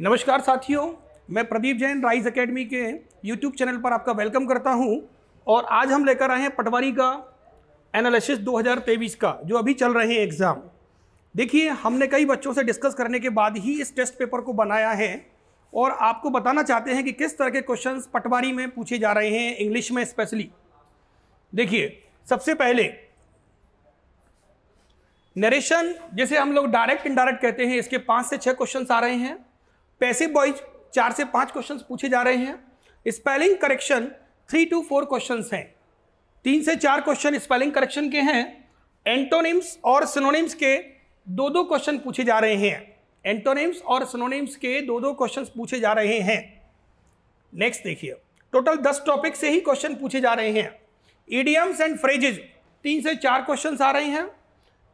नमस्कार साथियों मैं प्रदीप जैन राइज एकेडमी के यूट्यूब चैनल पर आपका वेलकम करता हूं और आज हम लेकर आए हैं पटवारी का एनालिसिस 2023 का जो अभी चल रहे हैं एग्ज़ाम देखिए हमने कई बच्चों से डिस्कस करने के बाद ही इस टेस्ट पेपर को बनाया है और आपको बताना चाहते हैं कि किस तरह के क्वेश्चन पटवारी में पूछे जा रहे हैं इंग्लिश में स्पेशली देखिए सबसे पहले नरेशन जिसे हम लोग डायरेक्ट इनडायरेक्ट कहते हैं इसके पाँच से छः क्वेश्चन आ रहे हैं पैसे बॉयज चार से पांच क्वेश्चंस पूछे जा रहे हैं spelling correction three two four question हैं तीन से चार क्वेश्चन स्पेलिंग करेक्शन के हैं एंटोनिम्स और सिनोनिम्स के दो दो क्वेश्चन पूछे जा रहे हैं एंटोनिम्स और सिनोनिम्स के दो दो क्वेश्चन पूछे जा रहे हैं नेक्स्ट देखिए टोटल दस टॉपिक से ही क्वेश्चन पूछे जा रहे हैं एडियम्स एंड फ्रेजेज तीन से चार क्वेश्चन आ रहे हैं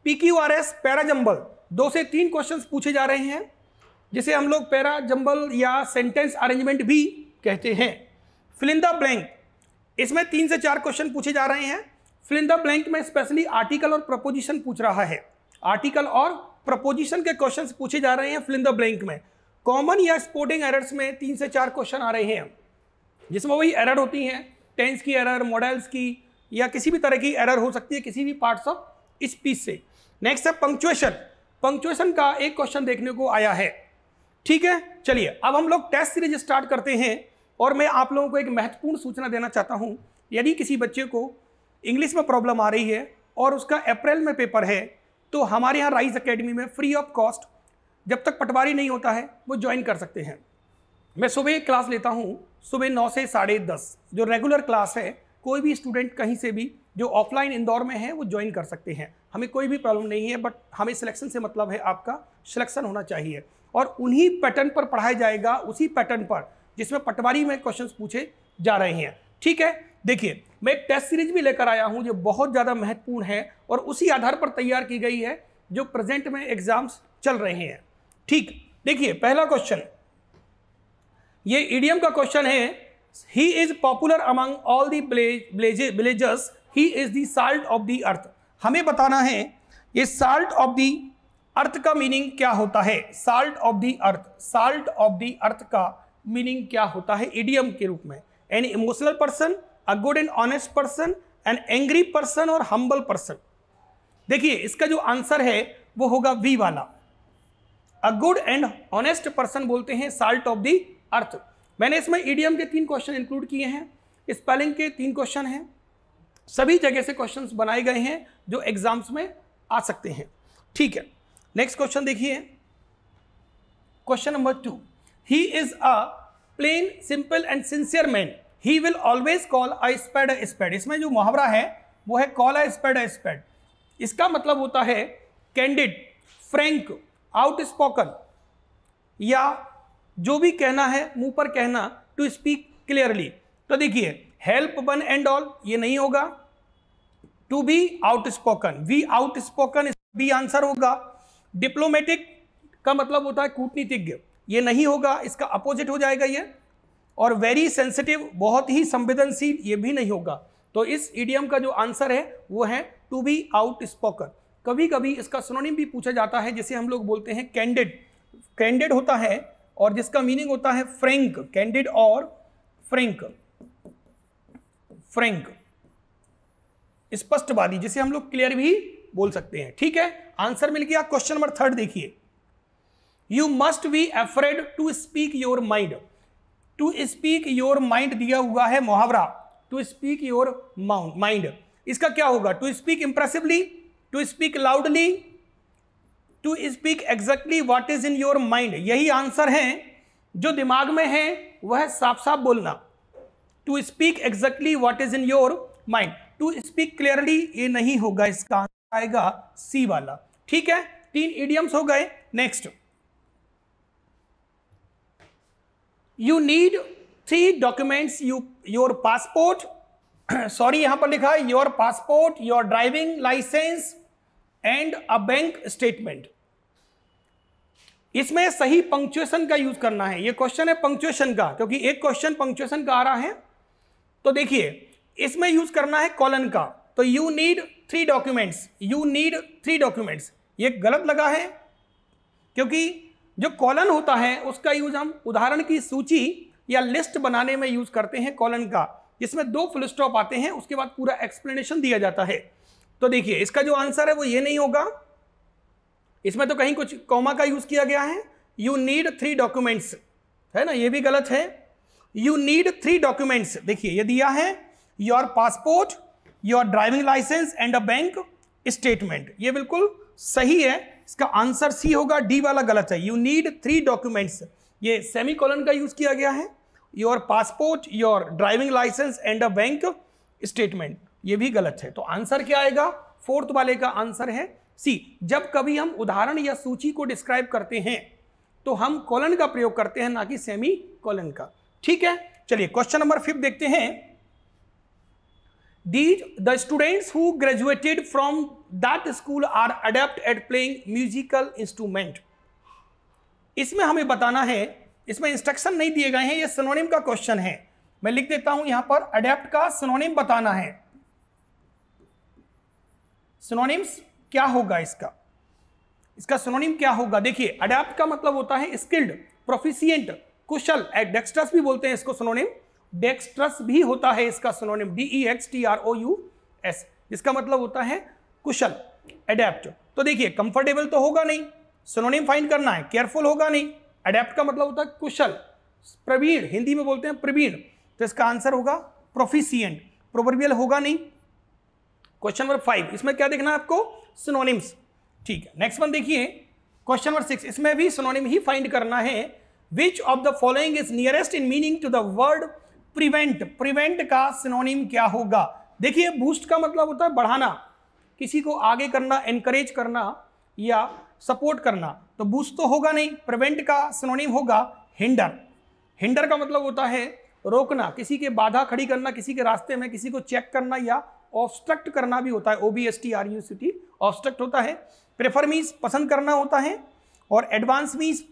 P Q R S parajumble दो से तीन क्वेश्चन पूछे जा रहे हैं जिसे हम लोग पैरा जंबल या सेंटेंस अरेंजमेंट भी कहते हैं फिलिंदा ब्लैंक इसमें तीन से चार क्वेश्चन पूछे जा रहे हैं फिलिंदा ब्लैंक में स्पेशली आर्टिकल और प्रपोजिशन पूछ रहा है आर्टिकल और प्रपोजिशन के क्वेश्चन पूछे जा रहे हैं फिलिंदा ब्लैंक में कॉमन या स्पोर्टिंग एरर्स में तीन से चार क्वेश्चन आ रहे हैं जिसमें वही एरर होती हैं टेंस की एरर मॉडल्स की या किसी भी तरह की एरर हो सकती है किसी भी पार्ट्स ऑफ स्पीच से नेक्स्ट है पंक्चुएशन पंक्चुएशन का एक क्वेश्चन देखने को आया है ठीक है चलिए अब हम लोग टेस्ट सीरीज स्टार्ट करते हैं और मैं आप लोगों को एक महत्वपूर्ण सूचना देना चाहता हूँ यदि किसी बच्चे को इंग्लिश में प्रॉब्लम आ रही है और उसका अप्रैल में पेपर है तो हमारे यहाँ राइज अकेडमी में फ्री ऑफ कॉस्ट जब तक पटवारी नहीं होता है वो ज्वाइन कर सकते हैं मैं सुबह क्लास लेता हूँ सुबह नौ से साढ़े दस जो रेगुलर क्लास है कोई भी स्टूडेंट कहीं से भी जो ऑफलाइन इंदौर में है वो ज्वाइन कर सकते हैं हमें कोई भी प्रॉब्लम नहीं है बट हमें सिलेक्शन से मतलब है आपका सिलेक्शन होना चाहिए और उन्हीं पैटर्न पर पढ़ाया जाएगा उसी पैटर्न पर जिसमें पटवारी में क्वेश्चन पूछे जा रहे हैं ठीक है देखिए मैं एक टेस्ट सीरीज भी लेकर आया हूँ जो बहुत ज़्यादा महत्वपूर्ण है और उसी आधार पर तैयार की गई है जो प्रेजेंट में एग्जाम्स चल रहे हैं ठीक देखिए पहला क्वेश्चन ये ईडीएम का क्वेश्चन है he is popular among all the villagers he is the salt of the earth हमें बताना है ये साल्ट ऑफ दी अर्थ का मीनिंग क्या होता है salt of the earth salt of the earth का मीनिंग क्या होता है इडियम के रूप में an emotional person a good and honest person an angry person और हम्बल पर्सन देखिए इसका जो आंसर है वो होगा वी वाला a good and honest person बोलते हैं साल्ट ऑफ द अर्थ मैंने इसमें ईडीएम के तीन क्वेश्चन इंक्लूड किए हैं स्पेलिंग के तीन क्वेश्चन हैं सभी जगह से क्वेश्चंस बनाए गए हैं जो एग्जाम्स में आ सकते हैं ठीक है नेक्स्ट क्वेश्चन देखिए question number two he is a plain simple and sincere man he will always call a spade a spade इसमें जो मुहावरा है वो है call a spade a spade इसका मतलब होता है कैंडिड आउट स्पोकन या जो भी कहना है मुंह पर कहना टू स्पीक क्लियरली तो देखिए हेल्प वन एंड ऑल ये नहीं होगा to be outspoken B outspoken B answer होगा डिप्लोमेटिक का मतलब होता है कूटनीतिज्ञ ये नहीं होगा इसका अपोजिट हो जाएगा ये और वेरी सेंसिटिव बहुत ही संवेदनशील ये भी नहीं होगा तो इस ईडियम का जो आंसर है वो है टू बी आउट स्पोकन कभी कभी इसका सुनोनिम भी पूछा जाता है जिसे हम लोग बोलते हैं कैंडिड कैंडिड होता है और जिसका मीनिंग होता है फ्रेंक कैंडिड और फ्रेंक फ्रेंक स्पष्टवादी जिसे हम लोग क्लियर भी बोल सकते हैं ठीक है आंसर मिल गया क्वेश्चन नंबर थर्ड देखिए you must be afraid to speak your mind to speak your mind दिया हुआ है मुहावरा टू स्पीक योर माइंड इसका क्या होगा to speak impressively to speak loudly to speak exactly what is in your mind यही आंसर है जो दिमाग में है वह साफ साफ बोलना to speak exactly what is in your mind to speak clearly ये नहीं होगा इसका आएगा सी वाला ठीक है तीन इडियम्स हो गए next you need three documents you your passport sorry यहां पर लिखा है your passport your driving licence and a bank statement इसमें सही पंक्चुएशन का यूज करना है ये क्वेश्चन है पंक्चुएशन का क्योंकि एक क्वेश्चन पंक्चुएशन का आ रहा है तो देखिए इसमें यूज करना है कॉलन का तो you need three documents you need three documents ये गलत लगा है क्योंकि जो कॉलन होता है उसका यूज हम उदाहरण की सूची या लिस्ट बनाने में यूज करते हैं कॉलन का जिसमें दो फुल स्टॉप आते हैं उसके बाद पूरा एक्सप्लेनेशन दिया जाता है तो देखिए इसका जो आंसर है वो ये नहीं होगा इसमें तो कहीं कुछ कौमा का यूज किया गया है यू नीड थ्री डॉक्यूमेंट्स है ना ये भी गलत है यू नीड थ्री डॉक्यूमेंट्स देखिए ये दिया है your passport your driving licence and a bank statement ये बिल्कुल सही है इसका आंसर सी होगा डी वाला गलत है यू नीड थ्री डॉक्यूमेंट्स ये सेमी कॉलन का यूज किया गया है your passport your driving licence and a bank statement ये भी गलत है तो आंसर क्या आएगा फोर्थ वाले का आंसर है सी जब कभी हम उदाहरण या सूची को डिस्क्राइब करते हैं तो हम कॉलन का प्रयोग करते हैं ना कि सेमी कॉलन का ठीक है चलिए क्वेश्चन नंबर फिफ्थ देखते हैं These, the students who graduated from that school are adept at playing musical instrument. इसमें हमें बताना है इसमें इंस्ट्रक्शन नहीं दिए गए हैं ये सनोनिम का क्वेश्चन है मैं लिख देता हूं यहां पर अडेप्ट का सनोनिम बताना है सनोनिम्स क्या होगा इसका इसका सनोनिम क्या होगा देखिए अडेप्ट का मतलब होता है स्किल्ड प्रोफिशियंट कुशल डेक्सटर्स भी बोलते हैं इसको सनोनिम डेक्सट्रस भी होता है इसका synonym D E X T R O U S इसका मतलब होता है कुशल एडेप्ट तो देखिए कंफर्टेबल तो होगा नहीं सोनोनिम फाइंड करना है केयरफुल होगा नहीं अडेप्ट का मतलब होता है कुशल प्रवीण हिंदी में बोलते हैं प्रवीण तो इसका आंसर होगा प्रोफिशियंट प्रोवर्बियल होगा नहीं क्वेश्चन नंबर फाइव इसमें क्या देखना है आपको सिनोनिम्स ठीक है नेक्स्ट वन देखिए क्वेश्चन नंबर सिक्स इसमें भी सिनोनिम ही फाइंड करना है which of the following is nearest in meaning to the word prevent prevent का सिनोनिम क्या होगा देखिए बूस्ट का मतलब होता है बढ़ाना किसी को आगे करना एनकरेज करना या सपोर्ट करना तो बूस्ट तो होगा नहीं प्रिवेंट का सिनोनिम होगा हिंडर हिंडर का मतलब होता है रोकना किसी के बाधा खड़ी करना किसी के रास्ते में किसी को चेक करना या ऑब्स्ट्रक्ट करना भी होता है O B S T R U C T obstruct होता है प्रेफर मीन्स पसंद करना होता है और एडवांस मीन्स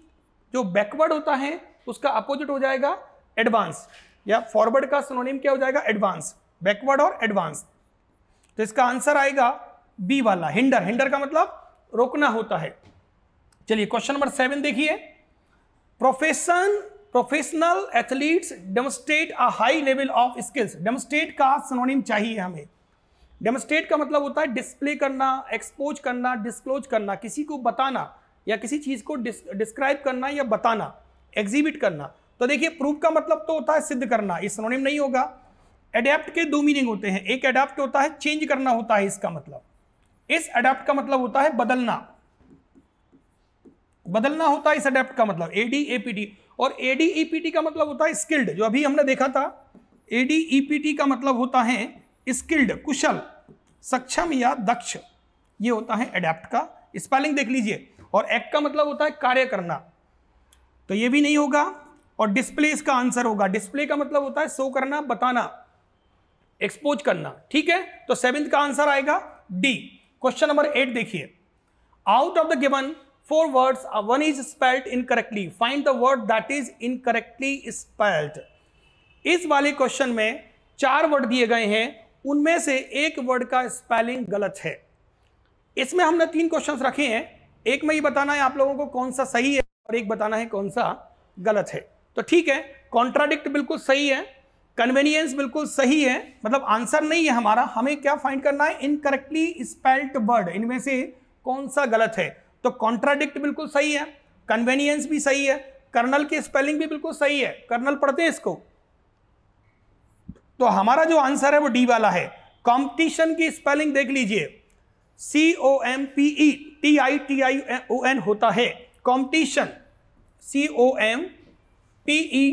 जो बैकवर्ड होता है उसका अपोजिट हो जाएगा एडवांस या फॉरवर्ड का सोनोनिम क्या हो जाएगा एडवांस बैकवर्ड और एडवांस तो इसका आंसर आएगा बी वाला हिंडर हिंडर का मतलब रोकना होता है चलिए क्वेश्चन नंबर सेवन देखिए profession professional athletes demonstrate a high level of skills demonstrate का सोनोनिम चाहिए हमें डेमोस्ट्रेट का मतलब होता है डिस्प्ले करना एक्सपोज करना डिस्क्लोज करना किसी को बताना या किसी चीज़ को डिस्क्राइब करना या बताना एग्जीबिट करना तो देखिए प्रूफ का मतलब तो होता है सिद्ध करना ये नहीं होगा एडेप्ट के दो मीनिंग होते हैं एक एडेप्ट होता है चेंज करना होता है इसका मतलब इस एडेप्ट का मतलब होता है बदलना बदलना होता है इस अडेप्ट का मतलब एडी एपीटी e और एडी ईपीटी e का मतलब होता है स्किल्ड जो अभी हमने देखा था एडी ईपीटी e का मतलब होता है स्किल्ड कुशल सक्षम या दक्ष ये होता है अडेप्ट का स्पेलिंग देख लीजिए और एक्ट का मतलब होता है कार्य करना तो ये भी नहीं होगा और डिस्प्ले इसका आंसर होगा डिस्प्ले का मतलब होता है शो करना बताना एक्सपोज करना ठीक है तो सेवेंथ का आंसर आएगा डी क्वेश्चन नंबर एट देखिए out of the given four words one is spelt correctly find the word that is correctly spelt इस वाले क्वेश्चन में चार वर्ड दिए गए हैं उनमें से एक वर्ड का स्पेलिंग गलत है इसमें हमने तीन क्वेश्चन रखे हैं एक में ये बताना है आप लोगों को कौन सा सही है और एक बताना है कौन सा गलत है तो ठीक है कॉन्ट्राडिक्ट बिल्कुल सही है कन्वीनियंस बिल्कुल सही है मतलब आंसर नहीं है हमारा हमें क्या फाइंड करना है इनकरेक्टली स्पेल्ट वर्ड इनमें से कौन सा गलत है तो कॉन्ट्राडिक्ट बिल्कुल सही है कन्वेनियंस भी सही है कर्नल की स्पेलिंग भी बिल्कुल सही है कर्नल पढ़ते हैं इसको तो हमारा जो आंसर है वो डी वाला है कॉम्पिटिशन की स्पेलिंग देख लीजिए C O M P E T I T I O N होता है competition C O M T E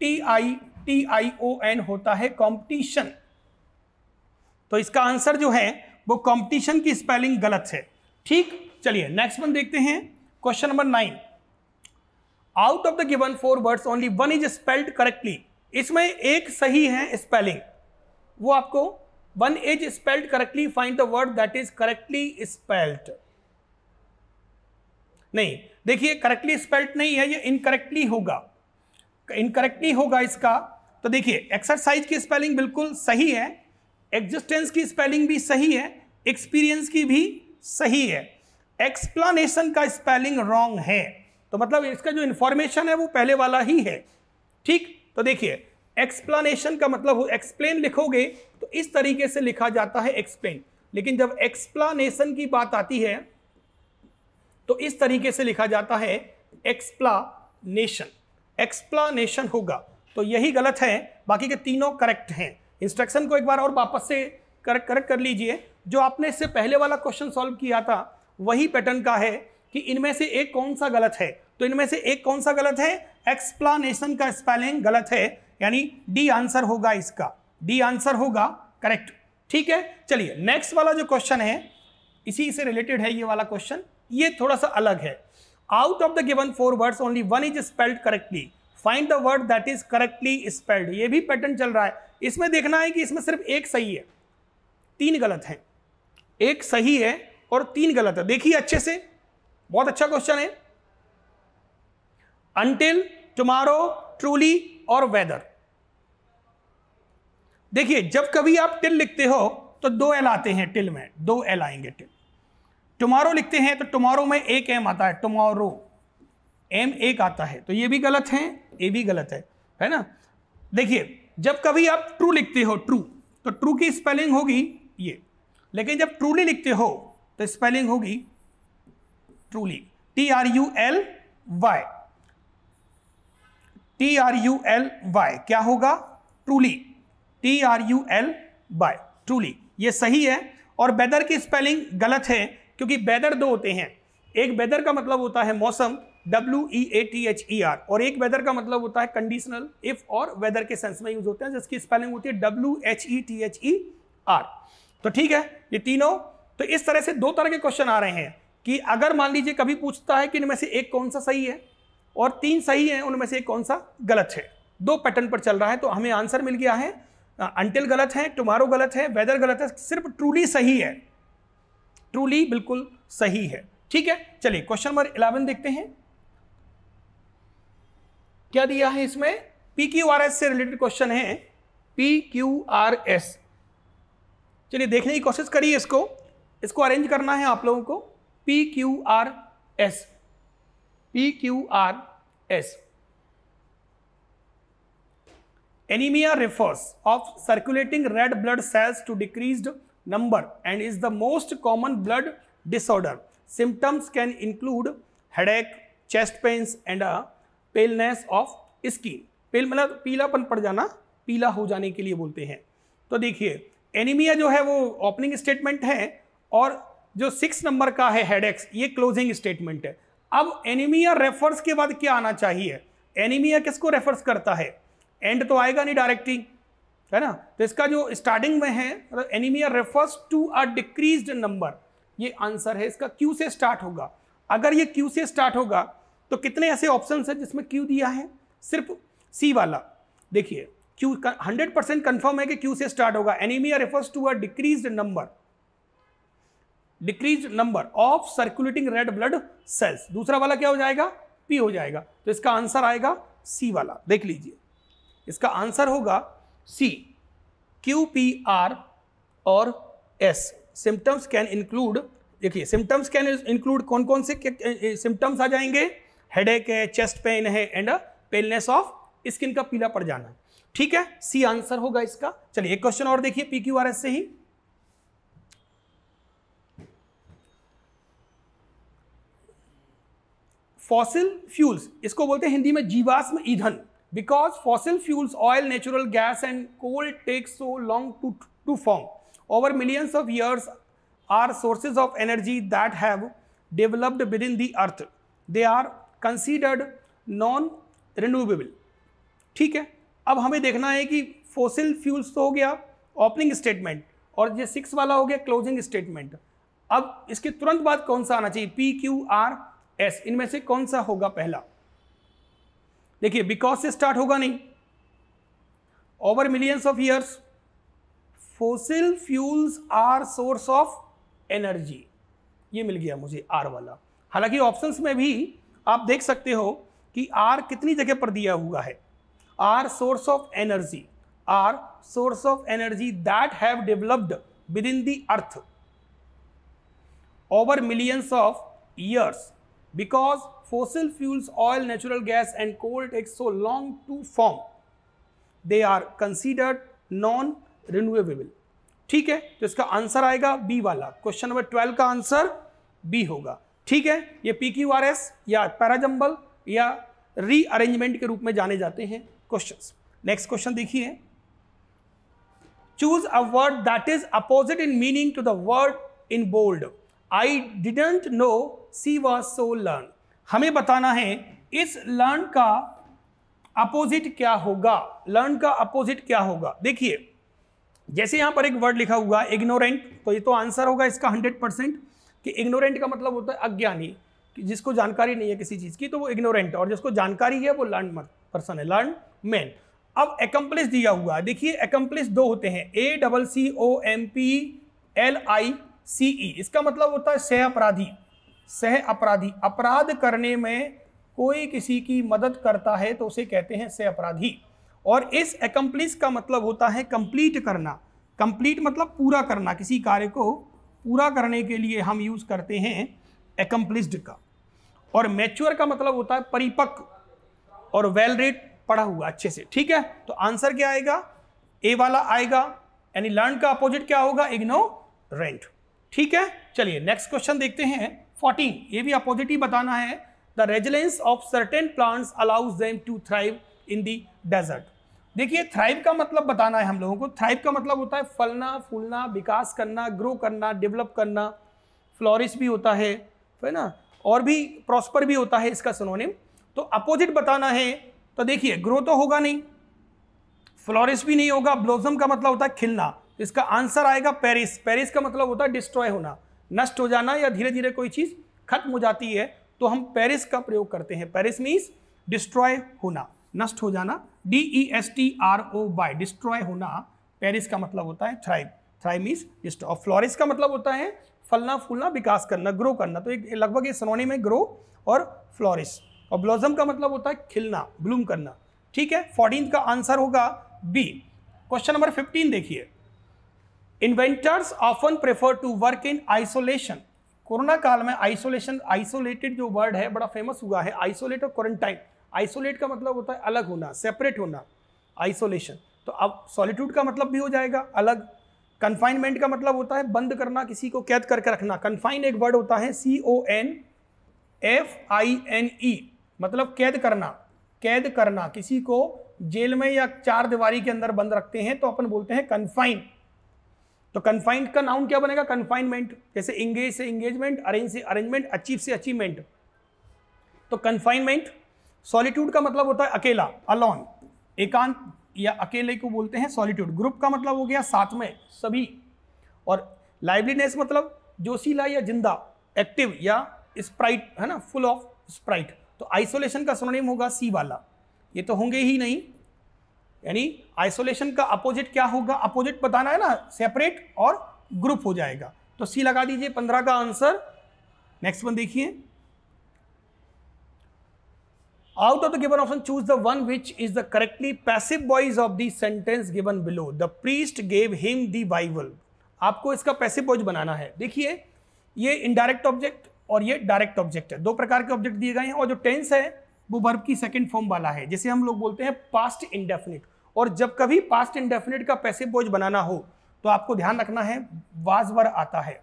T I T I O N होता है कॉम्पिटिशन तो इसका आंसर जो है वो कॉम्पिटिशन की स्पेलिंग गलत है ठीक चलिए नेक्स्ट वन देखते हैं question number nine out of the given four words only one is spelled correctly इसमें एक सही है स्पेलिंग वो आपको one is spelled correctly find the word that is correctly spelled नहीं देखिए करेक्टली स्पेल्ड नहीं है ये इनकरेक्टली होगा इनकरेक्टली होगा इसका तो देखिए एक्सरसाइज की स्पेलिंग बिल्कुल सही है एग्जिस्टेंस की स्पेलिंग भी सही है एक्सपीरियंस की भी सही है एक्सप्लानेशन का स्पेलिंग रॉन्ग है तो मतलब इसका जो इंफॉर्मेशन है वो पहले वाला ही है ठीक तो देखिए एक्सप्लानेशन का मतलब एक्सप्लेन लिखोगे तो इस तरीके से लिखा जाता है एक्सप्लेन लेकिन जब एक्सप्लानेशन की बात आती है तो इस तरीके से लिखा जाता है एक्सप्लानेशन एक्सप्लानेशन होगा तो यही गलत है बाकी के तीनों करेक्ट हैं इंस्ट्रक्शन को एक बार और वापस से करेक्ट करेक्ट कर लीजिए जो आपने इससे पहले वाला क्वेश्चन सॉल्व किया था वही पैटर्न का है कि इनमें से एक कौन सा गलत है तो इनमें से एक कौन सा गलत है एक्सप्लानेशन का स्पेलिंग गलत है यानी डी आंसर होगा इसका डी आंसर होगा करेक्ट ठीक है चलिए नेक्स्ट वाला जो क्वेश्चन है इसी से रिलेटेड है ये वाला क्वेश्चन ये थोड़ा सा अलग है out of the given four word only one is spelled correctly find the word that is correctly spelled ये भी पैटर्न चल रहा है इसमें देखना है कि इसमें सिर्फ एक सही है तीन गलत है एक सही है और तीन गलत है देखिए अच्छे से बहुत अच्छा क्वेश्चन है अंटिल टुमारो ट्रूली और वेदर देखिए जब कभी आप टिल लिखते हो तो दो एल आते हैं टिल में दो एल आएंगे टिल टुमारो लिखते हैं तो टुमारो में एक एम आता है टुमारो एम एक आता है तो ये भी गलत है ये भी गलत है है ना देखिए जब कभी आप ट्रू लिखते हो ट्रू तो ट्रू की स्पेलिंग होगी ये लेकिन जब ट्रूली लिखते हो तो स्पेलिंग होगी truly T R U L Y T R U L Y क्या होगा truly T R U L Y truly ये सही है और वेदर की स्पेलिंग गलत है क्योंकि वेदर दो होते हैं एक वेदर का मतलब होता है मौसम W E A T H E R और एक वेदर का मतलब होता है कंडीशनल इफ और वेदर के सेंस में यूज होते हैं जिसकी स्पेलिंग होती है W H E T H E R तो ठीक है ये तीनों तो इस तरह से दो तरह के क्वेश्चन आ रहे हैं कि अगर मान लीजिए कभी पूछता है कि इनमें से एक कौन सा सही है और तीन सही है उनमें से एक कौन सा गलत है दो पैटर्न पर चल रहा है तो हमें आंसर मिल गया है अंटिल गलत है टुमारो गलत है वेदर गलत है सिर्फ ट्रूली सही है ट्रूली बिल्कुल सही है ठीक है चलिए क्वेश्चन नंबर इलेवन देखते हैं क्या दिया है इसमें पी क्यू आर एस से रिलेटेड क्वेश्चन है पी क्यू आर एस चलिए देखने की कोशिश करिए इसको इसको अरेंज करना है आप लोगों को P Q R S P Q R S anaemia refers of circulating red blood cells to decreased number and is the most common blood disorder. Symptoms can include headache, chest pains and a paleness of skin. Pale मतलब पीलापन पड़ जाना पीला हो जाने के लिए बोलते हैं तो देखिए एनीमिया जो है वो ओपनिंग स्टेटमेंट है और जो सिक्स नंबर का है हेडेक्स ये क्लोजिंग स्टेटमेंट है अब एनीमिया रेफर्स के बाद क्या आना चाहिए एनीमिया किसको रेफर्स करता है एंड तो आएगा नहीं डायरेक्टली है ना तो इसका जो स्टार्टिंग में है मतलब anaemia refers to a decrease number ये आंसर है इसका क्यू से स्टार्ट होगा अगर ये क्यू से स्टार्ट होगा तो कितने ऐसे ऑप्शन है जिसमें क्यू दिया है सिर्फ सी वाला देखिए क्यू हंड्रेड परसेंट कन्फर्म है कि क्यू से स्टार्ट होगा anaemia refers to a decrease number decrease number of circulating red blood cells दूसरा वाला क्या हो जाएगा पी हो जाएगा तो इसका आंसर आएगा सी वाला देख लीजिए इसका आंसर होगा सी क्यू पी आर और एस सिम्टम्स कैन इंक्लूड देखिए सिम्टम्स कैन इंक्लूड कौन कौन से सिम्टम्स आ जाएंगे एक है चेस्ट पेन है एंड पेलनेस ऑफ स्किन का पीला पड़ जाना ठीक है सी आंसर होगा इसका चलिए एक क्वेश्चन और देखिए पी क्यू आर एस से ही फॉसिल फ्यूल्स इसको बोलते हैं हिंदी में जीवाश्म ईंधन because fossil fuels oil natural gas and coal take so long to to form over millions of years are sources of energy that have developed within the earth they are considered non renewable ठीक है अब हमें देखना है कि fossil fuels तो हो गया ओपनिंग स्टेटमेंट और ये सिक्स वाला हो गया क्लोजिंग स्टेटमेंट अब इसके तुरंत बाद कौन सा आना चाहिए पी क्यू आर एस इनमें से कौन सा होगा पहला देखिए बिकॉज से स्टार्ट होगा नहीं over millions of years fossil fuels are source of energy ये मिल गया मुझे आर वाला हालांकि ऑप्शंस में भी आप देख सकते हो कि आर कितनी जगह पर दिया हुआ है are source of energy are source of energy that have developed within the earth over millions of years because fossil fuels, oil, natural gas and coal take so long to form. They are considered non renewable. ठीक है तो इसका answer आएगा B वाला question number twelve का answer B होगा ठीक है ये पी क्यू आर एस या पैराजम्बल या रीअरेंजमेंट के रूप में जाने जाते हैं क्वेश्चंस नेक्स्ट क्वेश्चन देखिए choose a word that is opposite in meaning to the word in bold I didn't know she was so learn हमें बताना है इस लर्न का अपोजिट क्या होगा लर्न का अपोजिट क्या होगा देखिए जैसे यहां पर एक वर्ड लिखा हुआ इग्नोरेंट तो ये तो आंसर होगा इसका हंड्रेड परसेंट कि इग्नोरेंट का मतलब होता है अज्ञानी कि जिसको जानकारी नहीं है किसी चीज़ की तो वो इग्नोरेंट और जिसको जानकारी है वो लर्न पर्सन है लर्न मैन अब एकम्प्लिस दिया हुआ है देखिए एकम्प्लिस दो होते हैं A double C O M P L I C E इसका मतलब होता है सह अपराधी सह अपराधी अपराध करने में कोई किसी की मदद करता है तो उसे कहते हैं सह अपराधी और इस एकम्प्लिस का मतलब होता है कंप्लीट करना कंप्लीट मतलब पूरा करना किसी कार्य को पूरा करने के लिए हम यूज़ करते हैं एकम्प्लिस्ड का और मैच्योर का मतलब होता है परिपक्व और वेल रेट पढ़ा हुआ अच्छे से ठीक है तो आंसर क्या आएगा ए वाला आएगा यानी लर्न का अपोजिट क्या होगा इग्नो रेंट ठीक है चलिए नेक्स्ट क्वेश्चन देखते हैं फोर्टीन ये भी अपोजिट ही बताना है the resilience of certain plants allows them to thrive in the desert देखिए थ्राइव का मतलब बताना है हम लोगों को थ्राइव का मतलब होता है फलना फूलना विकास करना ग्रो करना डेवलप करना फ्लोरिश भी होता है है ना और भी प्रॉस्पर भी होता है इसका सोनोनिम तो अपोजिट बताना है तो देखिए ग्रो तो होगा नहीं फ्लोरिश भी नहीं होगा ब्लॉसम का मतलब होता है खिलना इसका आंसर आएगा पेरिस पेरिस का मतलब होता है डिस्ट्रॉय होना नष्ट हो जाना या धीरे धीरे कोई चीज़ खत्म हो जाती है तो हम पेरिस का प्रयोग करते हैं पेरिस मीन्स डिस्ट्रॉय होना नष्ट हो जाना D E S T R O Y destroy होना पेरिस का मतलब होता है thrive thrive means destroy flourish का मतलब होता है फलना फूलना विकास करना ग्रो करना तो एक लगभग ये सनोनी में ग्रो और फ्लोरिस और ब्लॉजम का मतलब होता है खिलना ब्लूम करना ठीक है फोर्टीन का आंसर होगा बी क्वेश्चन नंबर फिफ्टीन देखिए inventors often prefer to work in isolation corona काल में आइसोलेशन आइसोलेटेड जो वर्ड है बड़ा फेमस हुआ है आइसोलेट और क्वारंटाइन आइसोलेट का मतलब होता है अलग होना सेपरेट होना आइसोलेशन तो अब सॉलिट्यूड का मतलब भी हो जाएगा अलग कन्फाइनमेंट का मतलब होता है बंद करना किसी को कैद करके रखना कन्फाइन एक वर्ड होता है C O N F I N E मतलब कैद करना कैद करना किसी को जेल में या चार दीवारी के अंदर बंद रखते हैं तो अपन बोलते हैं कन्फाइन तो कन्फाइंड का नाउन क्या बनेगा कन्फाइनमेंट जैसे इंगेज से इंगेजमेंट अरेंज से अरेंजमेंट अचीव से अचीवमेंट तो कन्फाइनमेंट सॉलिट्यूड का मतलब होता है अकेला अलॉन एकांत या अकेले को बोलते हैं सॉलिट्यूड ग्रुप का मतलब हो गया साथ में सभी और लाइवलीनेस मतलब जोशीला या जिंदा एक्टिव या स्प्राइट है ना फुल ऑफ स्प्राइट तो आइसोलेशन का सोनम होगा सी वाला ये तो होंगे ही नहीं यानी आइसोलेशन का अपोजिट क्या होगा अपोजिट बताना है ना सेपरेट और ग्रुप हो जाएगा तो सी लगा दीजिए पंद्रह का आंसर नेक्स्ट वन देखिए out of the given option choose the one which is the correctly passive voice of the sentence given below the priest gave him the Bible आपको इसका पैसिव बॉयज बनाना है देखिए ये इनडायरेक्ट ऑब्जेक्ट और ये direct object है दो प्रकार के ऑब्जेक्ट दिए गए हैं और जो टेंस है वो वर्ब की सेकेंड फॉर्म वाला है जिसे हम लोग बोलते हैं पास्ट इंडेफिनिट और जब कभी पास्ट इंडेफिनिट का पैसे बोझ बनाना हो तो आपको ध्यान रखना है वाज वर आता है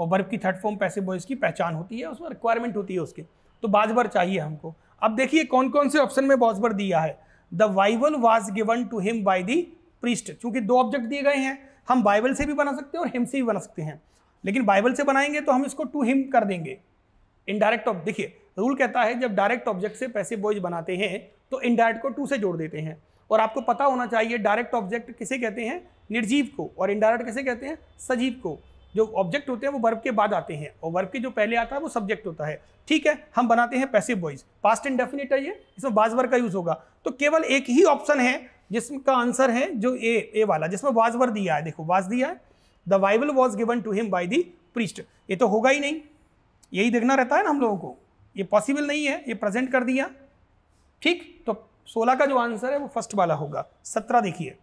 और वर्ब की थर्ड फॉर्म पैसे बोझ की पहचान होती है उसमें रिक्वायरमेंट होती है उसके तो बाजबर चाहिए हमको अब देखिए कौन कौन से ऑप्शन में बॉजबर दिया है the Bible was given to him by the priest चूंकि दो ऑब्जेक्ट दिए गए हैं हम बाइबल से भी बना सकते हैं और हिम से भी बना सकते हैं लेकिन बाइबल से बनाएंगे तो हम इसको टू हिम कर देंगे इनडायरेक्ट ऑफ देखिए रूल कहता है जब डायरेक्ट ऑब्जेक्ट से पैसे बॉयज बनाते हैं तो इनडायरेक्ट को टू से जोड़ देते हैं और आपको पता होना चाहिए डायरेक्ट ऑब्जेक्ट किसे कहते हैं निर्जीव को और इनडायरेक्ट किसे कहते हैं सजीव को जो ऑब्जेक्ट होते हैं वो वर्ब के बाद आते हैं और वर्ब के जो पहले आता है वो सब्जेक्ट होता है ठीक है हम बनाते हैं पैसिव वॉइस पास्ट इनडेफिनिट है ये इसमें बाजवर का यूज़ होगा तो केवल एक ही ऑप्शन है जिसका आंसर है जो ए ए वाला जिसमें वाजवर दिया है देखो वाज दिया है the Bible was given to him by the priest ये तो होगा ही नहीं यही देखना रहता है ना हम लोगों को ये पॉसिबल नहीं है ये प्रेजेंट कर दिया ठीक तो 16 का जो आंसर है वो फर्स्ट वाला होगा 17 देखिए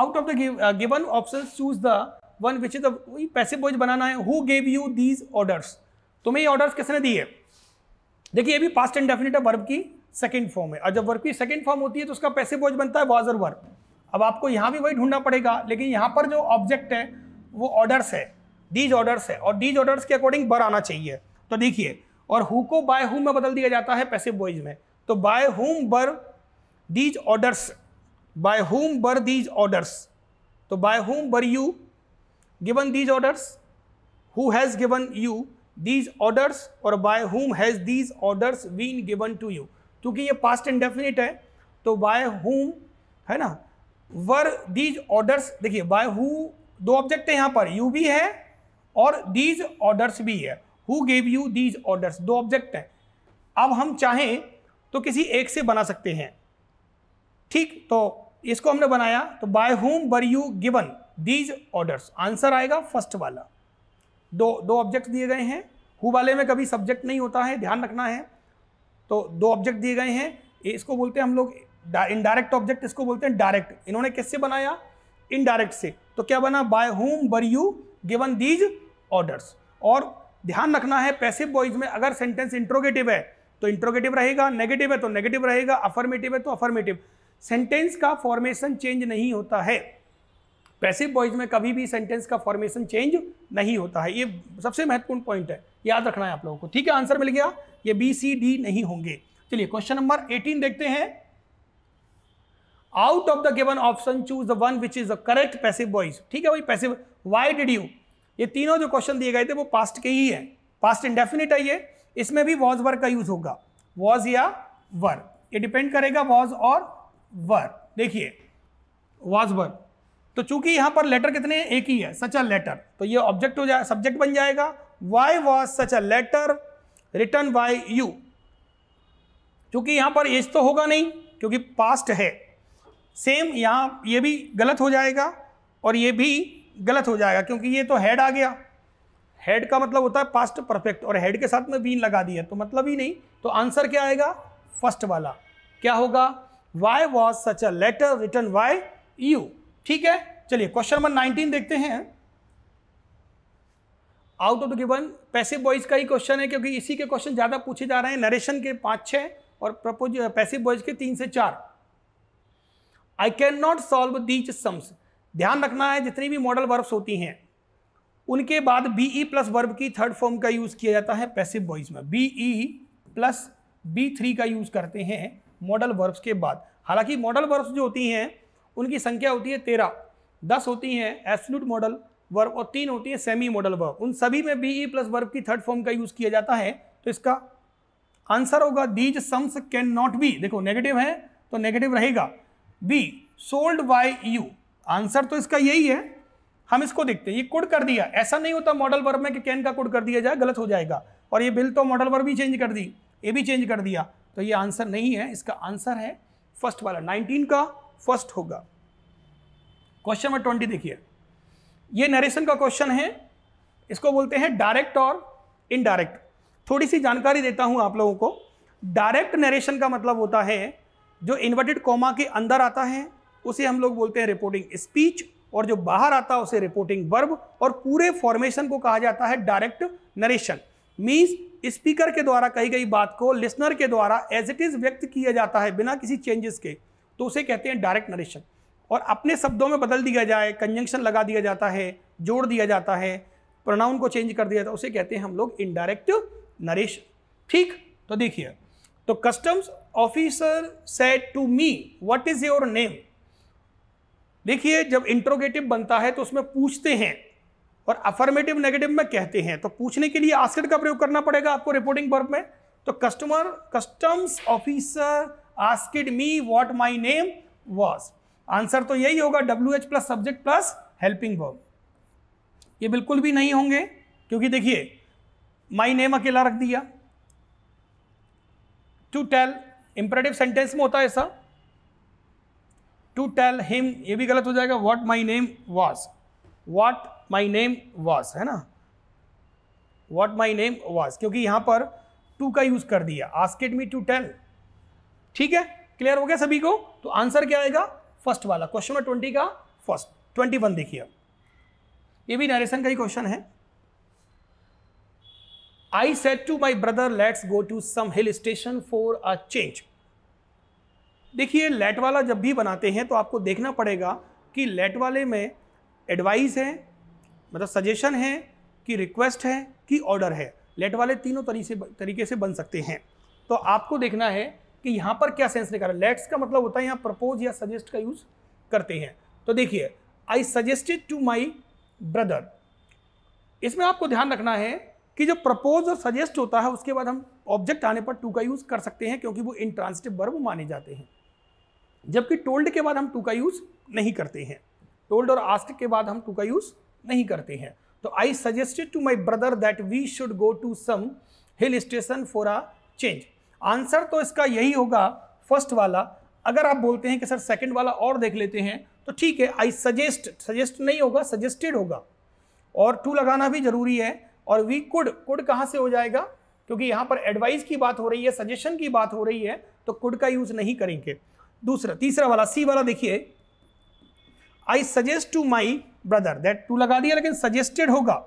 out of the given option choose the one which is पैसे बोझ बनाना है who gave you these orders तुम्हें ये ऑर्डर्स किसने दिए देखिए ये भी पास्ट एंड डेफिनेट वर्ब की सेकेंड फॉर्म है और जब वर्ब की सेकेंड फॉर्म होती है तो उसका पैसे बोझ बनता है वाजर वर्ब अब आपको यहाँ भी वही ढूंढना पड़ेगा लेकिन यहाँ पर जो ऑब्जेक्ट है वो ऑर्डर्स है डीज ऑर्डर्स है और डीज ऑर्डर्स के अकॉर्डिंग बर आना चाहिए तो देखिए और हु को बाय हु में बदल दिया जाता है पैसिव वॉइस में तो by whom were these orders by whom were these orders तो by whom were you given these orders who has given you these orders और by whom has these orders been given to you क्योंकि ये past definite है तो bye whom है ना were these orders देखिए by who दो object है यहाँ पर यू भी है और दीज ऑर्डर्स भी है who gave you these orders दो ऑब्जेक्ट हैं अब हम चाहें तो किसी एक से बना सकते हैं ठीक तो इसको हमने बनाया तो by whom were you given these orders answer आएगा फर्स्ट वाला दो दो ऑब्जेक्ट दिए गए हैं हु वाले में कभी सब्जेक्ट नहीं होता है ध्यान रखना है तो दो ऑब्जेक्ट दिए गए हैं इसको बोलते हैं हम लोग इनडायरेक्ट ऑब्जेक्ट इसको बोलते हैं डायरेक्ट इन्होंने किससे बनाया इनडायरेक्ट से तो क्या बना by whom were you given these orders और ध्यान रखना है पैसिव वॉइस में अगर सेंटेंस इंट्रोगेटिव है तो इंट्रोगेटिव रहेगा नेगेटिव है तो नेगेटिव रहेगा अफर्मेटिव है तो अफर्मेटिव सेंटेंस का फॉर्मेशन चेंज नहीं होता है पैसिव वॉइस में कभी भी सेंटेंस का फॉर्मेशन चेंज नहीं होता है ये सबसे महत्वपूर्ण पॉइंट है याद रखना है आप लोगों को ठीक है आंसर मिल गया ये बी सी डी नहीं होंगे चलिए क्वेश्चन नंबर एटीन देखते हैं out of the given option choose the one which is the correct passive voice ठीक है भाई पैसिव वाई डिड यू ये तीनों जो क्वेश्चन दिए गए थे वो पास्ट के ही है पास्ट इंडेफिनिट है ये इसमें भी वॉज वर का यूज होगा वॉज या वर ये डिपेंड करेगा वॉज और वर देखिए वॉज वर तो चूंकि यहां पर लेटर कितने हैं एक ही है सच अ लेटर तो ये ऑब्जेक्ट हो जाए सब्जेक्ट बन जाएगा why was such a letter return by you क्योंकि यहां पर एज तो होगा नहीं क्योंकि पास्ट है सेम यहां ये भी गलत हो जाएगा और ये भी गलत हो जाएगा क्योंकि ये तो हेड आ गया हेड का मतलब होता है पास्ट परफेक्ट और हेड के साथ में बीन लगा दिया तो मतलब ही नहीं तो आंसर क्या आएगा फर्स्ट वाला क्या होगा why was such a letter return why you ठीक है चलिए क्वेश्चन नंबर नाइनटीन देखते हैं out of the given passive voice का ही क्वेश्चन है क्योंकि इसी के क्वेश्चन ज़्यादा पूछे जा रहे हैं नरेशन के पांच छह और प्रपोज पैसिव बॉयज के तीन से चार I can not solve these sums ध्यान रखना है जितनी भी मॉडल वर्ब्स होती हैं उनके बाद बी ई प्लस वर्ब की थर्ड फॉर्म का यूज़ किया जाता है पैसिव वॉइस में B E plus B three का यूज़ करते हैं मॉडल वर्ब्स के बाद हालांकि मॉडल वर्ब्स जो होती हैं उनकी संख्या होती है तेरह दस होती हैं एब्सोल्यूट मॉडल वर्ब और तीन होती हैं सेमी मॉडल वर्ब उन सभी में बी ई प्लस वर्ब की थर्ड फॉर्म का यूज़ किया जाता है तो इसका आंसर होगा these sums can not be देखो नेगेटिव है तो नेगेटिव रहेगा be solved by you answer तो इसका यही है हम इसको देखते हैं ये कुड कर दिया ऐसा नहीं होता मॉडल वर्ब में कि कैन का कुड कर दिया जाए गलत हो जाएगा और ये बिल तो मॉडल वर्ब भी चेंज कर दी ये भी चेंज कर दिया तो ये आंसर नहीं है इसका आंसर है फर्स्ट वाला नाइनटीन का फर्स्ट होगा क्वेश्चन नंबर ट्वेंटी देखिए ये नरेशन का क्वेश्चन है इसको बोलते हैं डायरेक्ट और इनडायरेक्ट थोड़ी सी जानकारी देता हूँ आप लोगों को डायरेक्ट नरेशन का मतलब होता है जो इन्वर्टेड कॉमा के अंदर आता है उसे हम लोग बोलते हैं रिपोर्टिंग स्पीच और जो बाहर आता है उसे रिपोर्टिंग वर्ब और पूरे फॉर्मेशन को कहा जाता है डायरेक्ट नरेशन मीन्स स्पीकर के द्वारा कही गई बात को लिसनर के द्वारा एज इट इज़ व्यक्त किया जाता है बिना किसी चेंजेस के तो उसे कहते हैं डायरेक्ट नरेशन और अपने शब्दों में बदल दिया जाए कंजंक्शन लगा दिया जाता है जोड़ दिया जाता है प्रोनाउन को चेंज कर दिया जाता है उसे कहते हैं हम लोग इनडायरेक्ट नरेशन ठीक तो देखिए तो customs officer said to me what is your name देखिए जब इंट्रोगेटिव बनता है तो उसमें पूछते हैं और अफर्मेटिव नेगेटिव में कहते हैं तो पूछने के लिए आस्कड का प्रयोग करना पड़ेगा आपको रिपोर्टिंग वर्ब में तो customer customs officer asked me what my name was answer तो यही होगा W H plus subject plus helping verb ये बिल्कुल भी नहीं होंगे क्योंकि देखिए माई नेम अकेला रख दिया टू टेल इंपरेटिव सेंटेंस में होता है ऐसा टू टेल हिम ये भी गलत हो जाएगा what my name was what my name was है ना वॉट माई नेम वॉस क्योंकि यहां पर टू का यूज कर दिया आस्केट मी टू टेल ठीक है क्लियर हो गया सभी को तो आंसर क्या आएगा फर्स्ट वाला क्वेश्चन नंबर ट्वेंटी का फर्स्ट ट्वेंटी वन देखिए ये भी नरेशन का ही क्वेश्चन है I said to my brother let's go to some hill station for a change देखिए लेट वाला जब भी बनाते हैं तो आपको देखना पड़ेगा कि लेट वाले में एडवाइस है मतलब सजेशन है कि रिक्वेस्ट है कि ऑर्डर है लेट वाले तीनों तरीके तरीके से बन सकते हैं तो आपको देखना है कि यहाँ पर क्या सेंस निकाल लेट्स का मतलब होता है यहाँ प्रपोज या सजेस्ट का यूज़ करते हैं तो देखिए I suggested to my brother इसमें आपको ध्यान रखना है कि जो प्रपोज और सजेस्ट होता है उसके बाद हम ऑब्जेक्ट आने पर टू का यूज़ कर सकते हैं क्योंकि वो इंट्रांसिटिव वर्ब माने जाते हैं जबकि टोल्ड के बाद हम टू का यूज़ नहीं करते हैं टोल्ड और आस्ट के बाद हम टू का यूज़ नहीं करते हैं तो I suggested to my brother that we should go to some hill station for a change answer तो इसका यही होगा फर्स्ट वाला अगर आप बोलते हैं कि सर सेकंड वाला और देख लेते हैं तो ठीक है आई सजेस्ट सजेस्ट नहीं होगा सजेस्टेड होगा और टू लगाना भी जरूरी है और वी कुड कुड कहाँ से हो जाएगा क्योंकि यहाँ पर एडवाइस की बात हो रही है सजेशन की बात हो रही है तो कुड का यूज़ नहीं करेंगे दूसरा तीसरा वाला सी वाला देखिए I suggest to my brother that to लगा दिया लेकिन सजेस्टेड होगा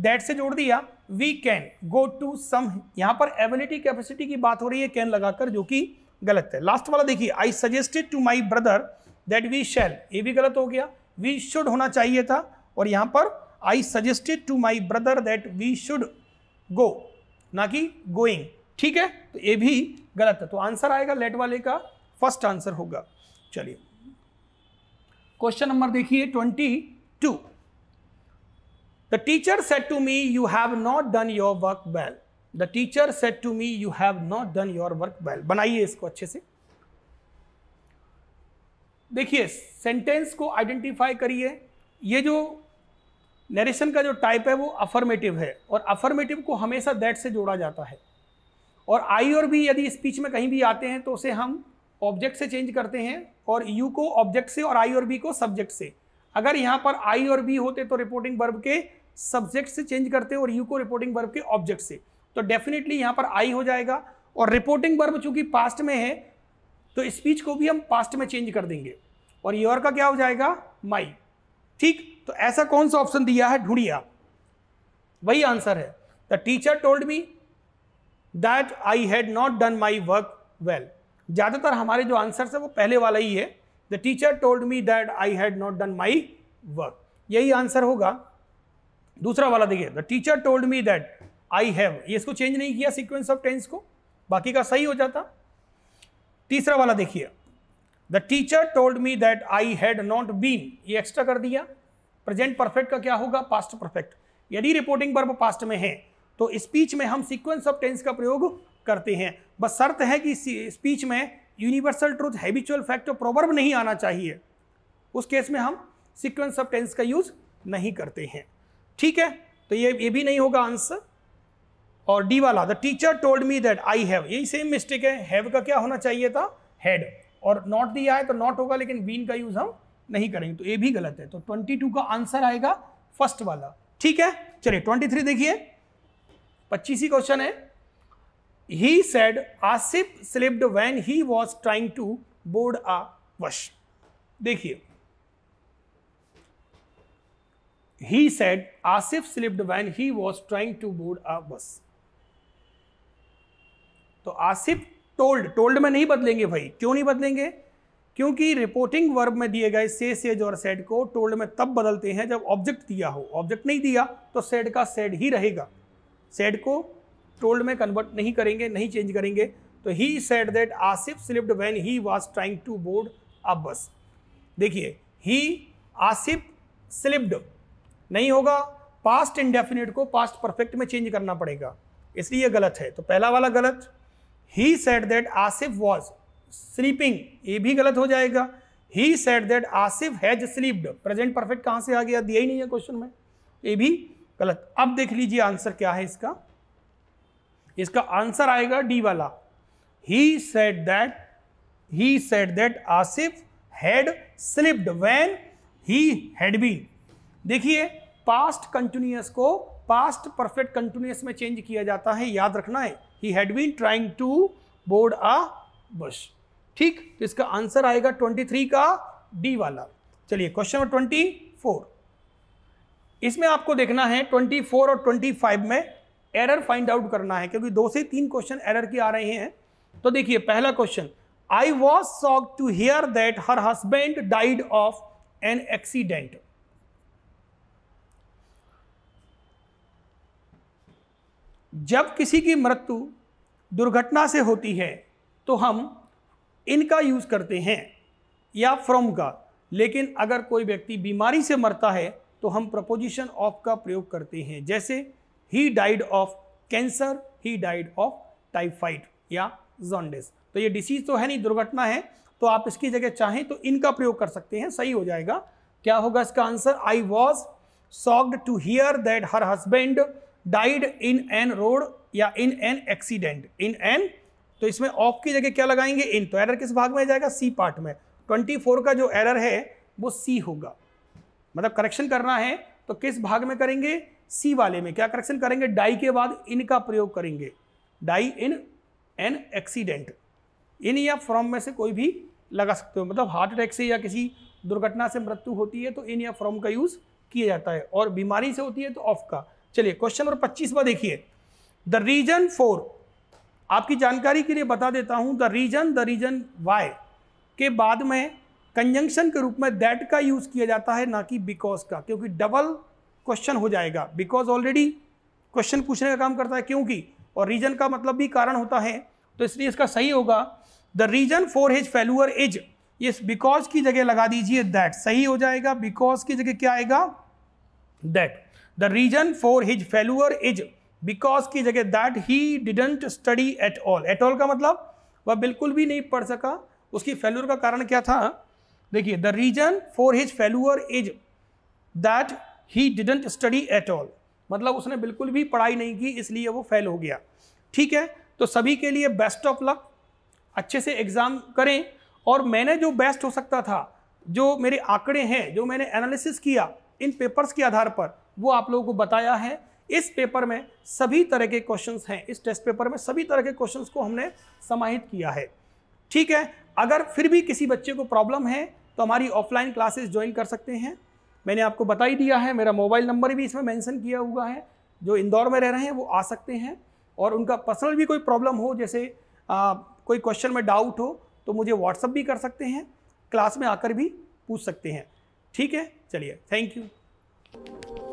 दैट से जोड़ दिया we can go to some यहां पर एबिलिटी कैपेसिटी की बात हो रही है कैन लगाकर जो कि गलत है लास्ट वाला देखिए I suggested to my brother that we shall ये भी गलत हो गया वी शुड होना चाहिए था और यहां पर I suggested to my brother that we should go ना कि गोइंग ठीक है तो ये भी गलत है तो आंसर आएगा लेट वाले का फर्स्ट आंसर होगा चलिए क्वेश्चन नंबर देखिए twenty two the teacher said to me you have not done your work well the teacher said to me you have not done your work well बनाइए इसको अच्छे से देखिए सेंटेंस को identify करिए ये जो नरेशन का जो टाइप है वो अफर्मेटिव है और अफर्मेटिव को हमेशा दैट से जोड़ा जाता है और आई और बी यदि स्पीच में कहीं भी आते हैं तो उसे हम ऑब्जेक्ट से चेंज करते हैं और यू को ऑब्जेक्ट से और आई और बी को सब्जेक्ट से अगर यहाँ पर आई और बी होते तो रिपोर्टिंग वर्ब के सब्जेक्ट से चेंज करते और यू को रिपोर्टिंग वर्ब के ऑब्जेक्ट से तो डेफिनेटली यहाँ पर आई हो जाएगा और रिपोर्टिंग वर्ब चूंकि पास्ट में है तो स्पीच को भी हम पास्ट में चेंज कर देंगे और योर का क्या हो जाएगा माई ठीक तो ऐसा कौन सा ऑप्शन दिया है ढूंढिए आप वही आंसर है the teacher told me that I had not done my work well ज़्यादातर हमारे जो आंसर्स है वो पहले वाला ही है the teacher told me that I had not done my work यही आंसर होगा दूसरा वाला देखिए the teacher told me that I have ये इसको चेंज नहीं किया सीक्वेंस ऑफ टेंस को बाकी का सही हो जाता तीसरा वाला देखिए the teacher told me that I had not been ये एक्स्ट्रा कर दिया प्रेजेंट परफेक्ट का क्या होगा पास्ट परफेक्ट यदि रिपोर्टिंग पर पास्ट में है तो स्पीच में हम सीक्वेंस ऑफ टेंस का प्रयोग करते हैं बस शर्त है कि स्पीच में यूनिवर्सल ट्रूथ हैबिचुअल फैक्ट और प्रोवर्ब नहीं आना चाहिए उस केस में हम सिक्वेंस ऑफ टेंस का यूज नहीं करते हैं ठीक है तो ये ये भी नहीं होगा आंसर और डी वाला the teacher told me that I have यही सेम मिस्टेक है हैव का क्या होना चाहिए था हेड और नॉट दिया है तो नॉट होगा लेकिन बीन का यूज हम नहीं करेंगे तो ये भी गलत है तो 22 का आंसर आएगा फर्स्ट वाला ठीक है चलिए 23 देखिए पच्चीस ही क्वेश्चन है He said Asif slipped when he was trying to board a bus. देखिए He said Asif slipped when he was trying to board a bus. तो आसिफ टोल्ड टोल्ड में नहीं बदलेंगे भाई क्यों नहीं बदलेंगे क्योंकि रिपोर्टिंग वर्ब में दिए गए से सेज और सेड को टोल्ड में तब बदलते हैं जब ऑब्जेक्ट दिया हो ऑब्जेक्ट नहीं दिया तो सेड का सेड ही रहेगा सेड को टोल्ड में कन्वर्ट नहीं करेंगे नहीं चेंज करेंगे तो ही said that Asif slipped when he was trying to board a bus देखिए ही आसिफ स्लिप्ड नहीं होगा पास्ट इंडेफिनेट को पास्ट परफेक्ट में चेंज करना पड़ेगा इसलिए गलत है तो पहला वाला गलत he said that Asif was sleeping ये भी गलत हो जाएगा he said that Asif has slept present perfect कहां से आ गया दिया ही नहीं है क्वेश्चन में ये भी गलत अब देख लीजिए आंसर क्या है इसका इसका आंसर आएगा डी वाला he said that he said that Asif had slipped when he had been देखिए पास्ट कंटिन्यूस को पास्ट परफेक्ट कंटिन्यूस में चेंज किया जाता है याद रखना है he had been trying to board a bus ठीक तो इसका आंसर आएगा 23 का डी वाला चलिए क्वेश्चन नंबर 24 इसमें आपको देखना है 24 और 25 में एरर फाइंड आउट करना है क्योंकि दो से तीन क्वेश्चन एरर के आ रहे हैं तो देखिए पहला question I was shocked to hear that her husband died of an accident जब किसी की मृत्यु दुर्घटना से होती है तो हम इनका यूज़ करते हैं या फ्रॉम का लेकिन अगर कोई व्यक्ति बीमारी से मरता है तो हम प्रपोजिशन ऑफ का प्रयोग करते हैं जैसे he died of cancer he died of typhoid या जॉन्डिस तो ये डिसीज तो है नहीं दुर्घटना है तो आप इसकी जगह चाहें तो इनका प्रयोग कर सकते हैं सही हो जाएगा क्या होगा इसका answer I was shocked to hear that her husband died in an road या in an accident in an तो इसमें ऑफ की जगह क्या लगाएंगे इन तो एरर किस भाग में जाएगा सी पार्ट में 24 का जो एरर है वो सी होगा मतलब करेक्शन करना है तो किस भाग में करेंगे सी वाले में क्या करेक्शन करेंगे डाई के बाद इन का प्रयोग करेंगे die in an accident in या फ्रॉम में से कोई भी लगा सकते हो मतलब हार्ट अटैक से या किसी दुर्घटना से मृत्यु होती है तो इन या फ्रॉम का यूज़ किया जाता है और बीमारी से होती है तो ऑफ का चलिए क्वेश्चन नंबर पच्चीसवा देखिए द रीजन फोर आपकी जानकारी के लिए बता देता हूं the reason the reason why के बाद में कंजंक्शन के रूप में दैट का यूज़ किया जाता है ना कि बिकॉज का क्योंकि डबल क्वेश्चन हो जाएगा बिकॉज ऑलरेडी क्वेश्चन पूछने का काम करता है क्योंकि और रीजन का मतलब भी कारण होता है तो इसलिए इसका सही होगा the reason for his failure is ये बिकॉज की जगह लगा दीजिए दैट सही हो जाएगा बिकॉज की जगह क्या आएगा that the reason for his failure is because की जगह that he didn't study at all at all का मतलब वह बिल्कुल भी नहीं पढ़ सका उसकी फेलुअर का कारण क्या था देखिए the reason for his failure is that he didn't study at all मतलब उसने बिल्कुल भी पढ़ाई नहीं की इसलिए वो फेल हो गया ठीक है तो सभी के लिए बेस्ट ऑफ लक अच्छे से एग्ज़ाम करें और मैंने जो बेस्ट हो सकता था जो मेरे आंकड़े हैं जो मैंने एनालिसिस किया इन पेपर्स के आधार पर वो आप लोगों को बताया है इस पेपर में सभी तरह के क्वेश्चंस हैं इस टेस्ट पेपर में सभी तरह के क्वेश्चंस को हमने समाहित किया है ठीक है अगर फिर भी किसी बच्चे को प्रॉब्लम है तो हमारी ऑफलाइन क्लासेस ज्वाइन कर सकते हैं मैंने आपको बता ही दिया है मेरा मोबाइल नंबर भी इसमें मेंशन किया हुआ है जो इंदौर में रह रहे हैं वो आ सकते हैं और उनका पर्सनल भी कोई प्रॉब्लम हो जैसे आ, कोई क्वेश्चन में डाउट हो तो मुझे व्हाट्सअप भी कर सकते हैं क्लास में आकर भी पूछ सकते हैं ठीक है चलिए थैंक यू